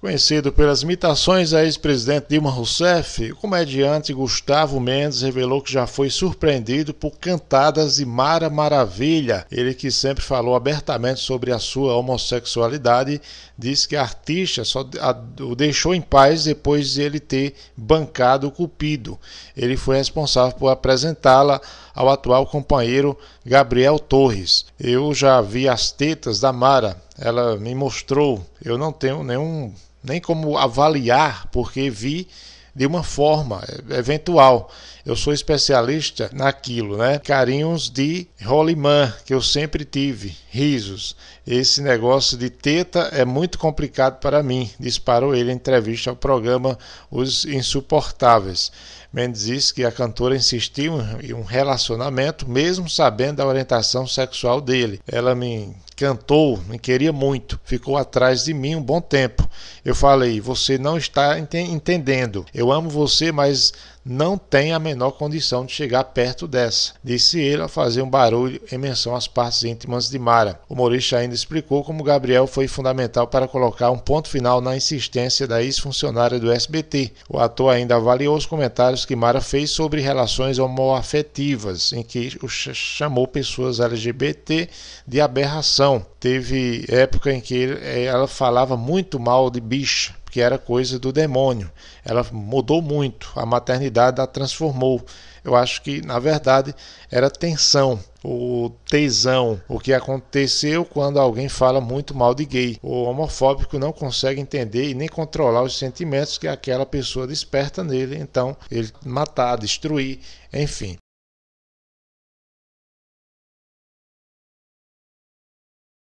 Conhecido pelas imitações a ex-presidente Dilma Rousseff, o comediante Gustavo Mendes revelou que já foi surpreendido por cantadas de Mara Maravilha. Ele que sempre falou abertamente sobre a sua homossexualidade, disse que a artista só o deixou em paz depois de ele ter bancado o cupido. Ele foi responsável por apresentá-la ao atual companheiro Gabriel Torres. Eu já vi as tetas da Mara ela me mostrou. Eu não tenho nenhum nem como avaliar, porque vi de uma forma é, eventual. Eu sou especialista naquilo, né? Carinhos de rolimã que eu sempre tive, risos. Esse negócio de teta é muito complicado para mim, disparou ele em entrevista ao programa Os Insuportáveis. Mendes diz que a cantora insistiu em um relacionamento, mesmo sabendo da orientação sexual dele. Ela me cantou, me queria muito, ficou atrás de mim um bom tempo. Eu falei, você não está entendendo. Eu amo você, mas não tem a menor condição de chegar perto dessa, disse ele ao fazer um barulho em menção às partes íntimas de Mara. O humorista ainda explicou como Gabriel foi fundamental para colocar um ponto final na insistência da ex-funcionária do SBT. O ator ainda avaliou os comentários que Mara fez sobre relações homoafetivas, em que chamou pessoas LGBT de aberração. Teve época em que eh, ela falava muito mal de bicha que era coisa do demônio. Ela mudou muito, a maternidade a transformou. Eu acho que, na verdade, era tensão, o tesão, o que aconteceu quando alguém fala muito mal de gay. O homofóbico não consegue entender e nem controlar os sentimentos que aquela pessoa desperta nele, então ele matar, destruir, enfim.